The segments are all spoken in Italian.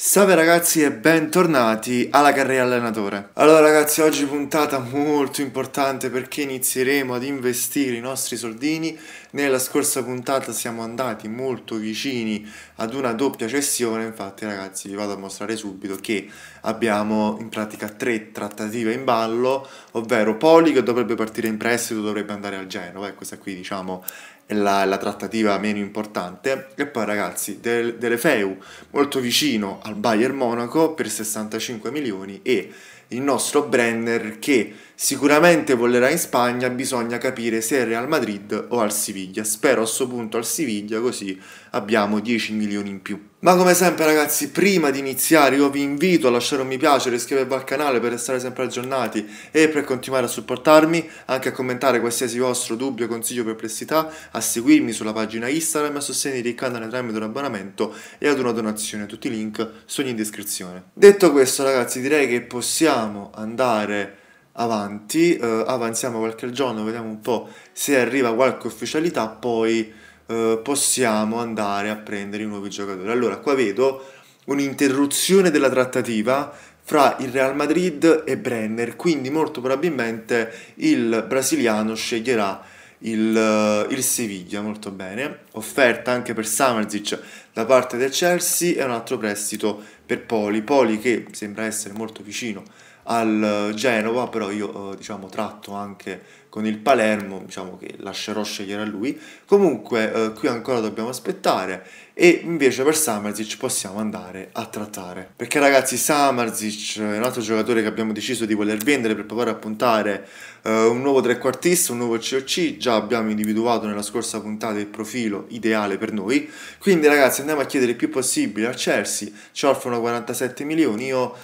Salve ragazzi e bentornati alla carriera allenatore. Allora ragazzi, oggi puntata molto importante perché inizieremo ad investire i nostri soldini. Nella scorsa puntata siamo andati molto vicini ad una doppia cessione, infatti ragazzi vi vado a mostrare subito che abbiamo in pratica tre trattative in ballo, ovvero Poli che dovrebbe partire in prestito, dovrebbe andare al Genova e eh, questa qui diciamo la, la, trattativa meno importante. E poi, ragazzi, del, Delefeu molto vicino al Bayern Monaco per 65 milioni e il nostro Brenner che sicuramente volerà in Spagna, bisogna capire se è Real Madrid o al Siviglia. Spero a questo punto al Siviglia così abbiamo 10 milioni in più. Ma come sempre ragazzi, prima di iniziare io vi invito a lasciare un mi piace, iscrivervi al canale per restare sempre aggiornati e per continuare a supportarmi, anche a commentare qualsiasi vostro dubbio, consiglio, o perplessità, a seguirmi sulla pagina Instagram, a sostenere il canale tramite un abbonamento e ad una donazione, tutti i link sono in descrizione. Detto questo ragazzi direi che possiamo andare avanti, eh, avanziamo qualche giorno, vediamo un po' se arriva qualche ufficialità, poi eh, possiamo andare a prendere i nuovi giocatori. Allora, qua vedo un'interruzione della trattativa fra il Real Madrid e Brenner, quindi molto probabilmente il brasiliano sceglierà il, eh, il Siviglia, molto bene, offerta anche per Samarzic da parte del Chelsea e un altro prestito per Poli, Poli che sembra essere molto vicino al eh, Genova, però io eh, diciamo tratto anche con il Palermo, diciamo che lascerò scegliere a lui. Comunque eh, qui ancora dobbiamo aspettare e invece per Samarzic possiamo andare a trattare. Perché ragazzi Samarzic è un altro giocatore che abbiamo deciso di voler vendere per provare a puntare eh, un nuovo trequartista, un nuovo COC, già abbiamo individuato nella scorsa puntata il profilo ideale per noi. Quindi ragazzi andiamo a chiedere il più possibile a Chelsea, ci offrono 47 milioni, io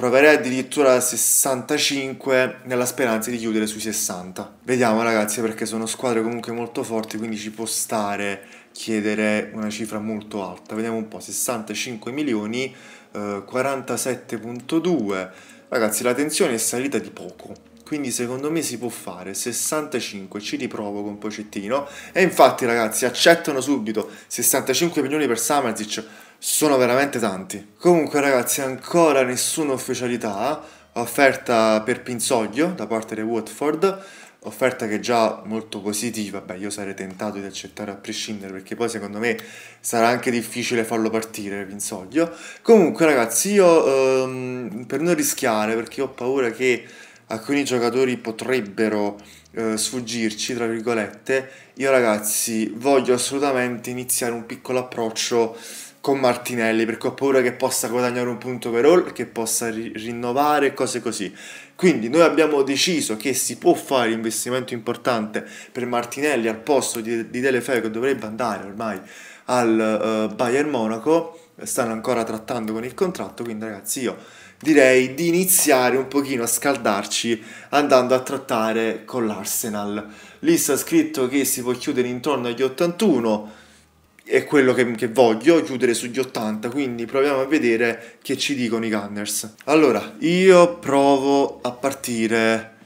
proverei addirittura 65 nella speranza di chiudere sui 60. Vediamo ragazzi perché sono squadre comunque molto forti, quindi ci può stare chiedere una cifra molto alta. Vediamo un po', 65 milioni, eh, 47.2. Ragazzi, la tensione è salita di poco. Quindi secondo me si può fare 65, ci riprovo con Pocettino. E infatti ragazzi accettano subito 65 milioni per Samarzic, sono veramente tanti. Comunque ragazzi, ancora nessuna ufficialità, offerta per Pinsoglio da parte di Watford, offerta che è già molto positiva, beh io sarei tentato di accettare a prescindere perché poi secondo me sarà anche difficile farlo partire Pinsoglio. Comunque ragazzi, io ehm, per non rischiare, perché ho paura che alcuni giocatori potrebbero eh, sfuggirci, tra virgolette, io ragazzi voglio assolutamente iniziare un piccolo approccio con Martinelli perché ho paura che possa guadagnare un punto per all, che possa ri rinnovare cose così. Quindi noi abbiamo deciso che si può fare investimento importante per Martinelli al posto di, di Delefeu che dovrebbe andare ormai al uh, Bayern Monaco, stanno ancora trattando con il contratto, quindi ragazzi io direi di iniziare un pochino a scaldarci andando a trattare con l'Arsenal. Lì sta scritto che si può chiudere intorno agli 81 è quello che, che, voglio, chiudere sugli 80, quindi proviamo a vedere che ci dicono i Gunners. Allora, io provo a partire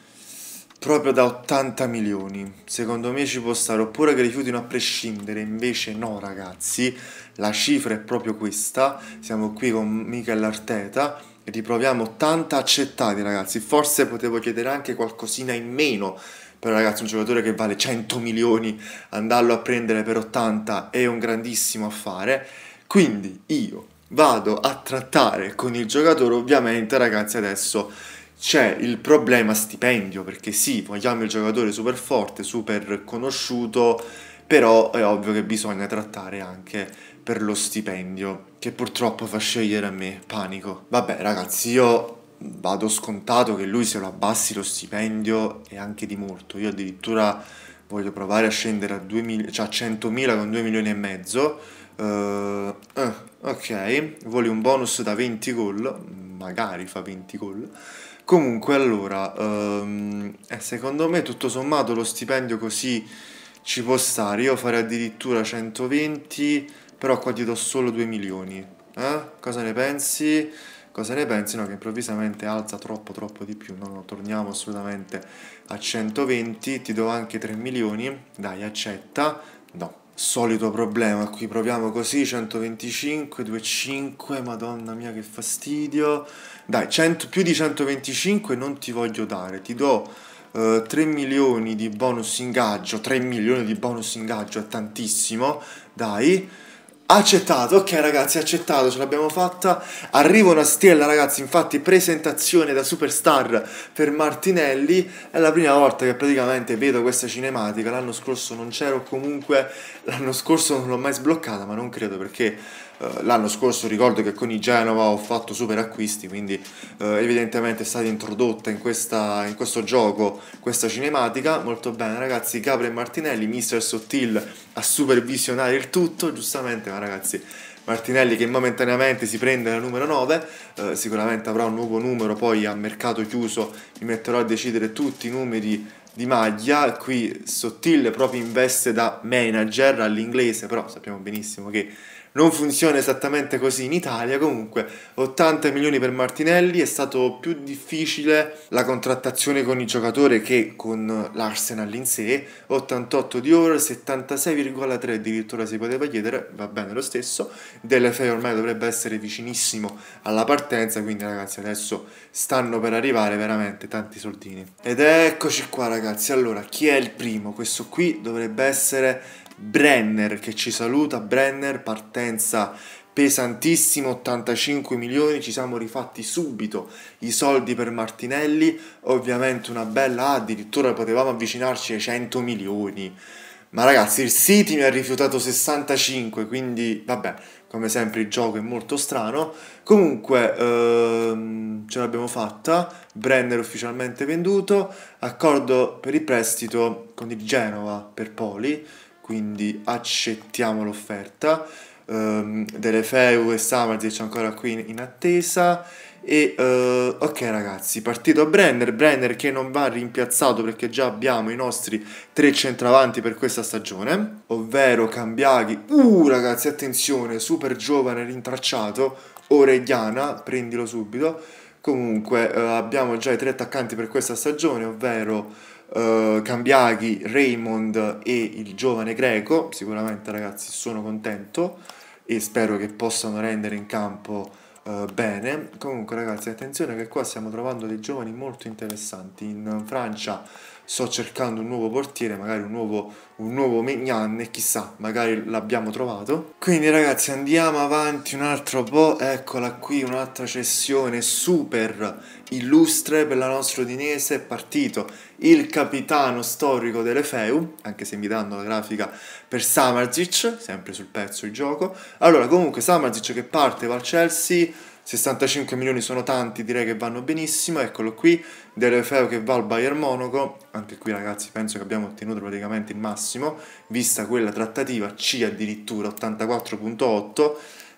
proprio da 80 milioni, secondo me ci può stare, oppure che rifiutino a prescindere, invece no ragazzi, la cifra è proprio questa, siamo qui con Michel Arteta, riproviamo 80 accettati ragazzi, forse potevo chiedere anche qualcosina in meno, però ragazzi un giocatore che vale 100 milioni, andarlo a prendere per 80 è un grandissimo affare, quindi io vado a trattare con il giocatore, ovviamente ragazzi adesso c'è il problema stipendio, perché sì, vogliamo il giocatore super forte, super conosciuto, però è ovvio che bisogna trattare anche per lo stipendio, che purtroppo fa scegliere a me panico. Vabbè ragazzi, io vado scontato che lui se lo abbassi lo stipendio e anche di molto. Io addirittura voglio provare a scendere a, 2 cioè a 100.000 con 2 milioni e mezzo. Uh, ok, vuole un bonus da 20 gol, magari fa 20 gol. Comunque allora, um, secondo me tutto sommato lo stipendio così ci può stare. Io farei addirittura 120, però qua ti do solo 2 milioni. Eh? Cosa ne pensi? cosa ne pensino che improvvisamente alza troppo troppo di più, no, no, torniamo assolutamente a 120, ti do anche 3 milioni, dai accetta, no. Solito problema, qui proviamo così, 125, 25, madonna mia che fastidio. Dai, 100, più di 125 non ti voglio dare, ti do 3 eh, milioni di bonus ingaggio, 3 milioni di bonus ingaggio è tantissimo, dai. Accettato, ok ragazzi, accettato, ce l'abbiamo fatta. Arriva una stella, ragazzi, infatti presentazione da superstar per Martinelli. È la prima volta che praticamente vedo questa cinematica. L'anno scorso non c'ero comunque, l'anno scorso non l'ho mai sbloccata, ma non credo perché eh, l'anno scorso ricordo che con i Genova ho fatto super acquisti, quindi eh, evidentemente è stata introdotta in, questa, in questo gioco questa cinematica. Molto bene ragazzi, Gabriel Martinelli, Mr. Sottil a supervisionare il tutto, giustamente, ma ragazzi... Martinelli che momentaneamente si prende la numero 9, eh, sicuramente avrà un nuovo numero, poi a mercato chiuso mi metterò a decidere tutti i numeri di maglia, qui Sottile proprio in veste da manager all'inglese, però sappiamo benissimo che non funziona esattamente così in Italia, comunque 80 milioni per Martinelli è stato più difficile la contrattazione con il giocatore che con l'Arsenal in sé, 88 di oro, 76,3 addirittura si poteva chiedere, va bene lo stesso, Delle Fei ormai dovrebbe essere vicinissimo alla partenza, quindi ragazzi adesso stanno per arrivare veramente tanti soldini. Ed eccoci qua ragazzi, allora chi è il primo? Questo qui dovrebbe essere Brenner che ci saluta, Brenner partenza pesantissima, 85 milioni ci siamo rifatti subito i soldi per Martinelli ovviamente una bella addirittura potevamo avvicinarci ai 100 milioni ma ragazzi il City mi ha rifiutato 65 quindi vabbè come sempre il gioco è molto strano comunque ehm, ce l'abbiamo fatta Brenner ufficialmente venduto accordo per il prestito con il Genova per Poli quindi accettiamo l'offerta. Um, delle Feu e Samardzic ancora qui in, in attesa. E uh, ok ragazzi, partito Brenner, Brenner che non va rimpiazzato perché già abbiamo i nostri tre centravanti per questa stagione, ovvero Cambiaghi, uh ragazzi attenzione, super giovane rintracciato, Oregliana, prendilo subito, comunque uh, abbiamo già i tre attaccanti per questa stagione, ovvero eh, Cambiaghi, Raymond e il giovane greco. Sicuramente ragazzi sono contento e spero che possano rendere in campo uh, bene. Comunque ragazzi attenzione che qua stiamo trovando dei giovani molto interessanti. In Francia sto cercando un nuovo portiere, magari un nuovo, un nuovo Mignan e chissà, magari l'abbiamo trovato. Quindi ragazzi andiamo avanti un altro po', eccola qui un'altra cessione super illustre per la nostra Udinese, è partito il capitano storico delle Feu, anche se mi danno la grafica per Samarzic, sempre sul pezzo il gioco. Allora comunque Samarzic che parte va al Chelsea 65 milioni sono tanti, direi che vanno benissimo, eccolo qui, Delefeu che va al Bayern Monaco, anche qui ragazzi penso che abbiamo ottenuto praticamente il massimo, vista quella trattativa C addirittura 84.8,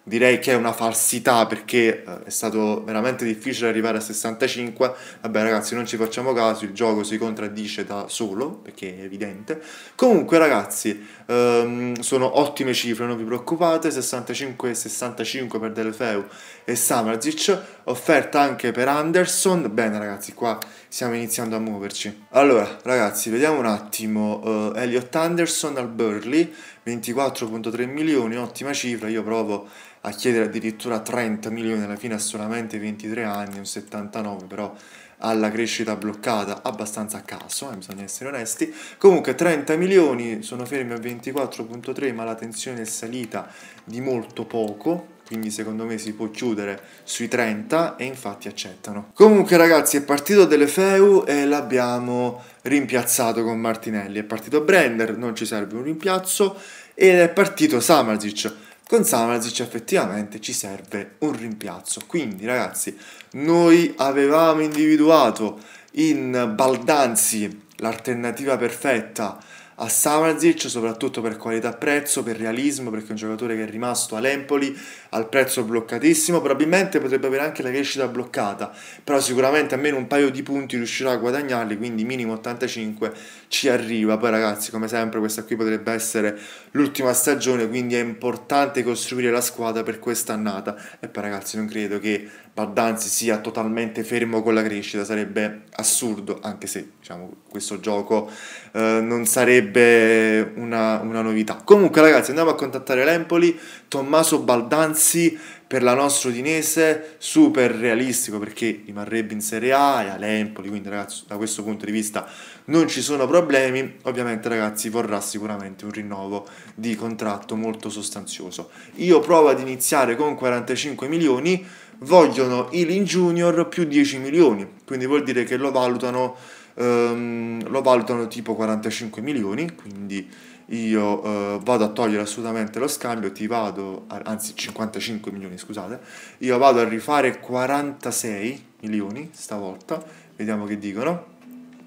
direi che è una falsità perché eh, è stato veramente difficile arrivare a 65 vabbè ragazzi non ci facciamo caso il gioco si contraddice da solo perché è evidente comunque ragazzi ehm, sono ottime cifre non vi preoccupate 65 65 per Delefeu e Samarzic offerta anche per Anderson bene ragazzi qua stiamo iniziando a muoverci. Allora, ragazzi, vediamo un attimo. Uh, eh, Elliot Anderson al Burley, 24.3 milioni, ottima cifra. Io provo a chiedere addirittura 30 milioni, alla fine a solamente 23 anni, un 79, però alla crescita bloccata abbastanza a caso, eh, bisogna essere onesti. Comunque 30 milioni, sono fermi a 24.3, ma la tensione è salita di molto poco, quindi secondo me si può chiudere sui 30 e infatti accettano. Comunque ragazzi è partito Delefeu e l'abbiamo rimpiazzato con Martinelli, è partito Brender, non ci serve un rimpiazzo, ed è partito Samarzic. Con Samarzic effettivamente ci serve un rimpiazzo, quindi ragazzi noi avevamo individuato in Baldanzi l'alternativa perfetta a Samarzic, soprattutto per qualità-prezzo, per realismo, perché è un giocatore che è rimasto all'Empoli al prezzo bloccatissimo, probabilmente potrebbe avere anche la crescita bloccata, però sicuramente almeno un paio di punti riuscirà a guadagnarli, quindi minimo 85 ci arriva. Poi ragazzi, come sempre, questa qui potrebbe essere l'ultima stagione, quindi è importante costruire la squadra per quest'annata. E poi ragazzi, non credo che Baldanzi sia totalmente fermo con la crescita, sarebbe assurdo, anche se diciamo, questo gioco eh, non sarebbe una, una, novità. Comunque ragazzi andiamo a contattare l'Empoli, Tommaso Baldanzi per la nostra Udinese, super realistico perché rimarrebbe in Serie A e all'Empoli, quindi ragazzi da questo punto di vista non ci sono problemi, ovviamente ragazzi vorrà sicuramente un rinnovo di contratto molto sostanzioso. Io provo ad iniziare con 45 milioni, vogliono Ilin Junior più 10 milioni, quindi vuol dire che lo valutano, ehm, lo valutano tipo 45 milioni, quindi io eh, vado a togliere assolutamente lo scambio, ti vado, a, anzi 55 milioni scusate, io vado a rifare 46 milioni stavolta, vediamo che dicono.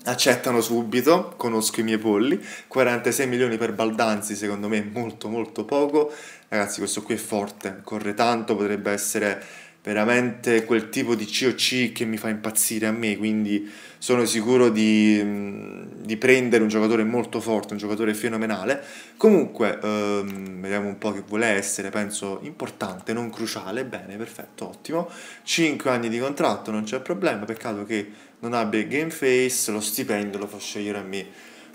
Accettano subito, conosco i miei polli, 46 milioni per Baldanzi secondo me è molto molto poco, ragazzi questo qui è forte, corre tanto, potrebbe essere veramente quel tipo di COC che mi fa impazzire a me, quindi sono sicuro di, mm, di prendere un giocatore molto forte, un giocatore fenomenale. Comunque, ehm, vediamo un po' che vuole essere, penso importante, non cruciale, bene, perfetto, ottimo. 5 anni di contratto, non c'è problema, peccato che non abbia game face, lo stipendio lo fa scegliere a me.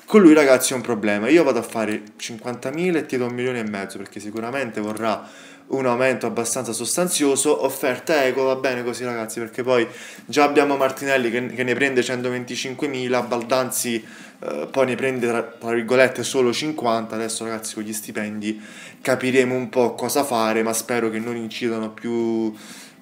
Con lui ragazzi è un problema, io vado a fare 50.000 e ti do un milione e mezzo perché sicuramente vorrà un aumento abbastanza sostanzioso, offerta eco va bene così ragazzi perché poi già abbiamo Martinelli che, che ne prende 125.000, Baldanzi eh, poi ne prende tra, tra, virgolette solo 50, adesso ragazzi con gli stipendi capiremo un po' cosa fare ma spero che non incidano più,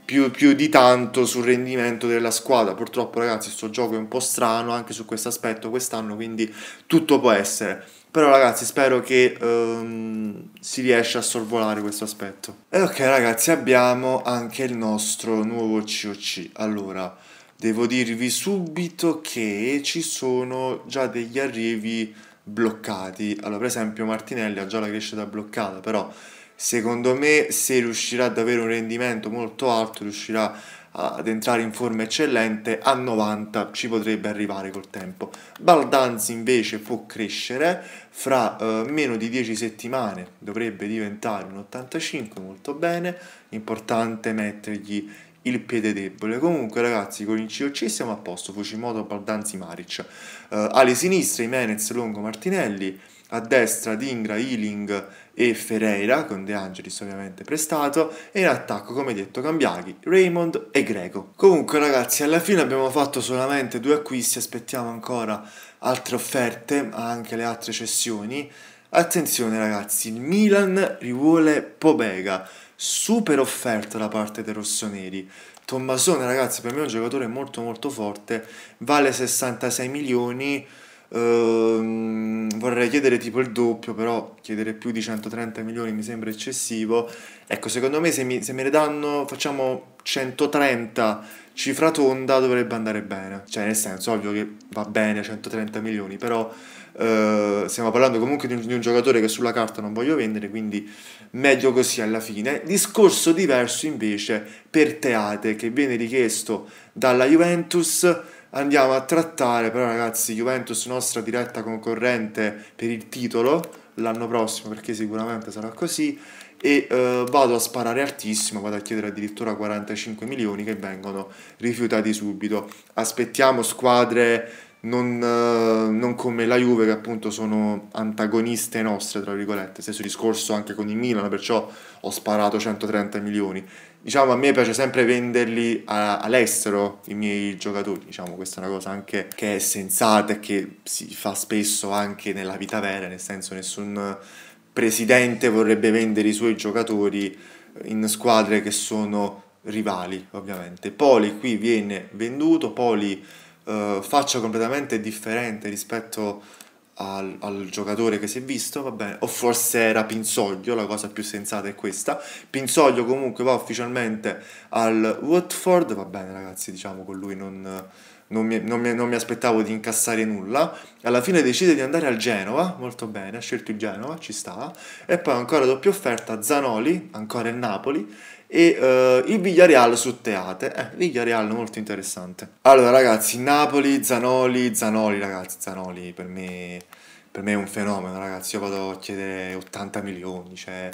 più, più di tanto sul rendimento della squadra, purtroppo ragazzi questo gioco è un po' strano anche su questo aspetto quest'anno quindi tutto può essere. Però ragazzi spero che um, si riesca a sorvolare questo aspetto. E ok ragazzi abbiamo anche il nostro nuovo COC. Allora, devo dirvi subito che ci sono già degli arrivi bloccati. Allora per esempio Martinelli ha già la crescita bloccata, però secondo me se riuscirà ad avere un rendimento molto alto riuscirà ad entrare in forma eccellente, a 90 ci potrebbe arrivare col tempo. Baldanzi invece può crescere, fra eh, meno di 10 settimane dovrebbe diventare un 85, molto bene, importante mettergli il piede debole. Comunque, ragazzi, con il COC siamo a posto. Fujimoto, Baldanzi, Maric. Uh, alle sinistre, Imenez, Longo, Martinelli. A destra, Dingra, Ealing e Ferreira, con De Angelis ovviamente prestato, e in attacco come detto Cambiaghi, Raymond e Greco. Comunque ragazzi alla fine abbiamo fatto solamente due acquisti, aspettiamo ancora altre offerte, anche le altre cessioni. Attenzione ragazzi, il Milan rivuole Pobega, super offerta da parte dei rossoneri. Tommasone ragazzi per me è un giocatore molto molto forte, vale 66 milioni, Ehm, vorrei chiedere tipo il doppio, però chiedere più di 130 milioni mi sembra eccessivo. Ecco, secondo me se, mi, se me ne danno, facciamo 130 cifra tonda, dovrebbe andare bene. Cioè, nel senso, ovvio che va bene 130 milioni, però... Uh, stiamo parlando comunque di un, di un, giocatore che sulla carta non voglio vendere, quindi meglio così alla fine. Discorso diverso invece per Teate che viene richiesto dalla Juventus andiamo a trattare però ragazzi Juventus nostra diretta concorrente per il titolo l'anno prossimo perché sicuramente sarà così e eh, vado a sparare altissimo, vado a chiedere addirittura 45 milioni che vengono rifiutati subito. Aspettiamo squadre non, eh, non, come la Juve che appunto sono antagoniste nostre, tra virgolette, stesso discorso anche con il Milan, perciò ho sparato 130 milioni. Diciamo a me piace sempre venderli a, all'estero i miei giocatori, diciamo questa è una cosa anche che è sensata e che si fa spesso anche nella vita vera, nel senso nessun presidente vorrebbe vendere i suoi giocatori in squadre che sono rivali ovviamente. Poli qui viene venduto, Poli eh, faccia completamente differente rispetto al, al, giocatore che si è visto, va bene, o forse era Pinsoglio, la cosa più sensata è questa. Pinsoglio comunque va ufficialmente al Watford, va bene ragazzi, diciamo con lui non non mi, non, mi, non mi, aspettavo di incassare nulla. Alla fine decide di andare al Genova, molto bene, ha scelto il Genova, ci sta. E poi ancora doppia offerta Zanoli, ancora il Napoli, e uh, il Villareal su Teate. Eh, Villareal molto interessante. Allora ragazzi, Napoli, Zanoli, Zanoli ragazzi, Zanoli per me, per me è un fenomeno ragazzi, io vado a chiedere 80 milioni, cioè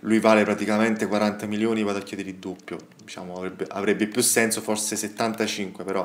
lui vale praticamente 40 milioni, vado a chiedere il doppio, diciamo, avrebbe, avrebbe, più senso forse 75, però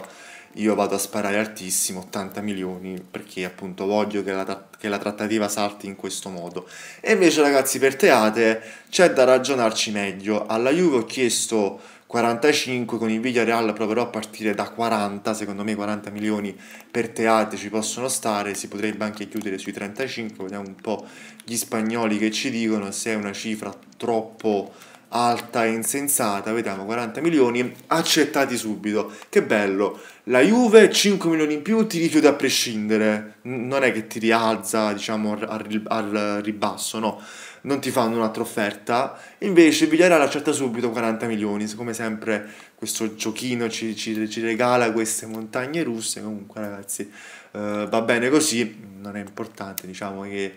io vado a sparare altissimo, 80 milioni, perché appunto voglio che la, che la trattativa salti in questo modo. E invece ragazzi per Teate c'è da ragionarci meglio, alla Juve ho chiesto 45 con il Villarreal proverò a partire da 40 secondo me 40 milioni per teatri ci possono stare si potrebbe anche chiudere sui 35 vediamo un po' gli spagnoli che ci dicono se è una cifra troppo alta e insensata vediamo 40 milioni accettati subito che bello la Juve 5 milioni in più ti rifiuta a prescindere non è che ti rialza diciamo al, al ribasso no non ti fanno un'altra offerta. Invece Villarreal accetta subito 40 milioni, come sempre questo giochino ci, ci, ci regala queste montagne russe, comunque ragazzi eh, va bene così, non è importante, diciamo che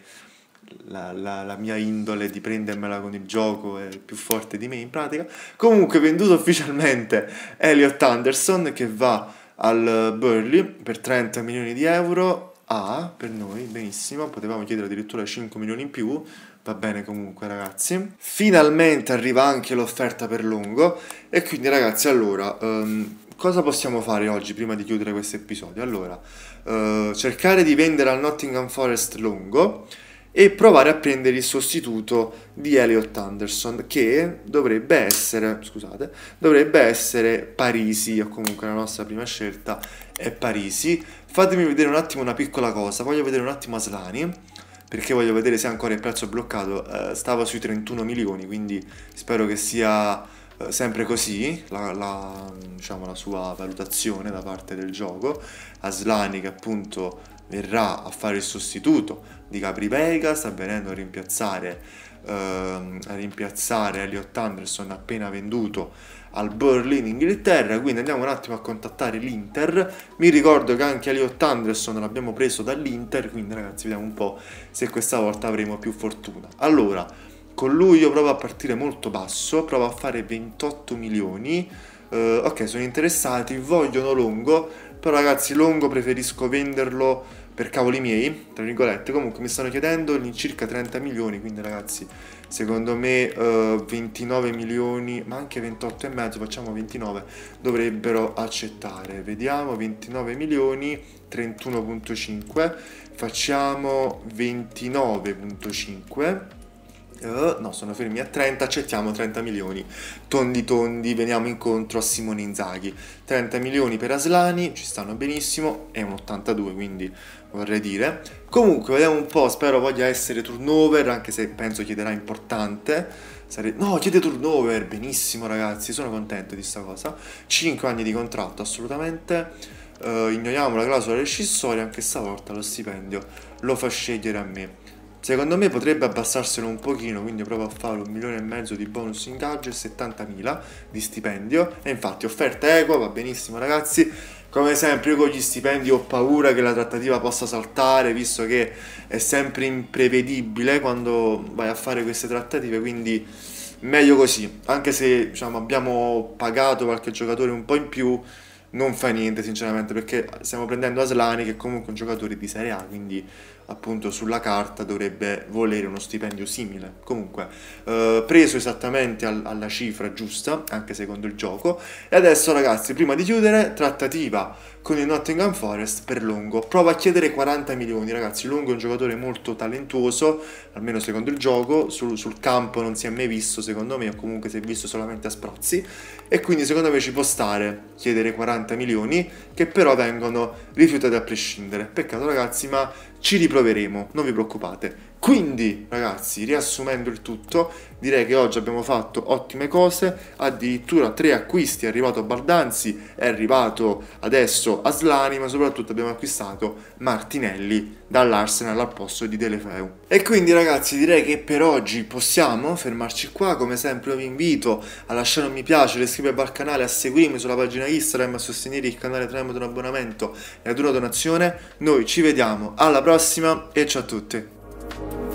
la, la, la, mia indole di prendermela con il gioco è più forte di me in pratica. Comunque venduto ufficialmente Elliot Anderson che va al Burley per 30 milioni di euro. A ah, per noi, benissimo, potevamo chiedere addirittura 5 milioni in più, Va bene comunque ragazzi. Finalmente arriva anche l'offerta per lungo e quindi ragazzi allora... Um, cosa possiamo fare oggi prima di chiudere questo episodio? Allora, uh, cercare di vendere al Nottingham Forest lungo e provare a prendere il sostituto di Elliot Anderson che dovrebbe essere, scusate, dovrebbe essere Parisi o comunque la nostra prima scelta è Parisi. Fatemi vedere un attimo una piccola cosa, voglio vedere un attimo Aslani perché voglio vedere se ancora il prezzo è bloccato, eh, stava sui 31 milioni, quindi spero che sia eh, sempre così la, la, diciamo, la sua valutazione da parte del gioco. Aslani che appunto verrà a fare il sostituto di Capri Vega, sta venendo a rimpiazzare, ehm, a rimpiazzare Elliot Anderson appena venduto al Berlin in Inghilterra, quindi andiamo un attimo a contattare l'Inter. Mi ricordo che anche Elliot Anderson l'abbiamo preso dall'Inter, quindi ragazzi vediamo un po' se questa volta avremo più fortuna. Allora, con lui io provo a partire molto basso, provo a fare 28 milioni. Uh, ok, sono interessati, vogliono Longo, però ragazzi Longo preferisco venderlo per cavoli miei, tra virgolette, comunque mi stanno chiedendo all'incirca 30 milioni, quindi ragazzi, secondo me eh, 29 milioni, ma anche 28 e mezzo, facciamo 29, dovrebbero accettare. Vediamo 29 milioni, 31.5, facciamo 29.5 eh, no, sono fermi a 30, accettiamo 30 milioni. Tondi tondi, veniamo incontro a Simone Inzaghi. 30 milioni per Aslani, ci stanno benissimo, è un 82 quindi vorrei dire. Comunque, vediamo un po', spero voglia essere turnover, anche se penso chiederà importante. Sare... No, chiede turnover, benissimo ragazzi, sono contento di sta cosa. 5 anni di contratto, assolutamente. Uh, ignoriamo la clausola rescissoria, anche stavolta lo stipendio lo fa scegliere a me. Secondo me potrebbe abbassarselo un pochino, quindi provo a fare un milione e mezzo di bonus ingaggio e 70.000 di stipendio. E infatti offerta equa, va benissimo ragazzi. Come sempre io con gli stipendi ho paura che la trattativa possa saltare, visto che è sempre imprevedibile quando vai a fare queste trattative, quindi meglio così. Anche se diciamo, abbiamo pagato qualche giocatore un po' in più, non fa niente sinceramente, perché stiamo prendendo Aslani che è comunque un giocatore di Serie A, quindi appunto sulla carta dovrebbe volere uno stipendio simile. Comunque, eh, preso esattamente al, alla cifra giusta, anche secondo il gioco. E adesso ragazzi, prima di chiudere, trattativa con il Nottingham Forest per Longo. Prova a chiedere 40 milioni, ragazzi. Longo è un giocatore molto talentuoso, almeno secondo il gioco. Sul, sul campo non si è mai visto, secondo me, o comunque si è visto solamente a sprozzi. E quindi secondo me ci può stare chiedere 40 milioni, che però vengono rifiutati a prescindere. Peccato ragazzi, ma ci riproveremo, non vi preoccupate. Quindi, ragazzi, riassumendo il tutto, direi che oggi abbiamo fatto ottime cose, addirittura tre acquisti, è arrivato Baldanzi, è arrivato adesso Aslani, ma soprattutto abbiamo acquistato Martinelli dall'Arsenal al posto di Delefeu. E quindi ragazzi direi che per oggi possiamo fermarci qua, come sempre vi invito a lasciare un mi piace, iscrivervi al canale, a seguirmi sulla pagina Instagram, a sostenere il canale tramite un abbonamento e ad una donazione. Noi ci vediamo alla prossima e ciao a tutti! Thank you.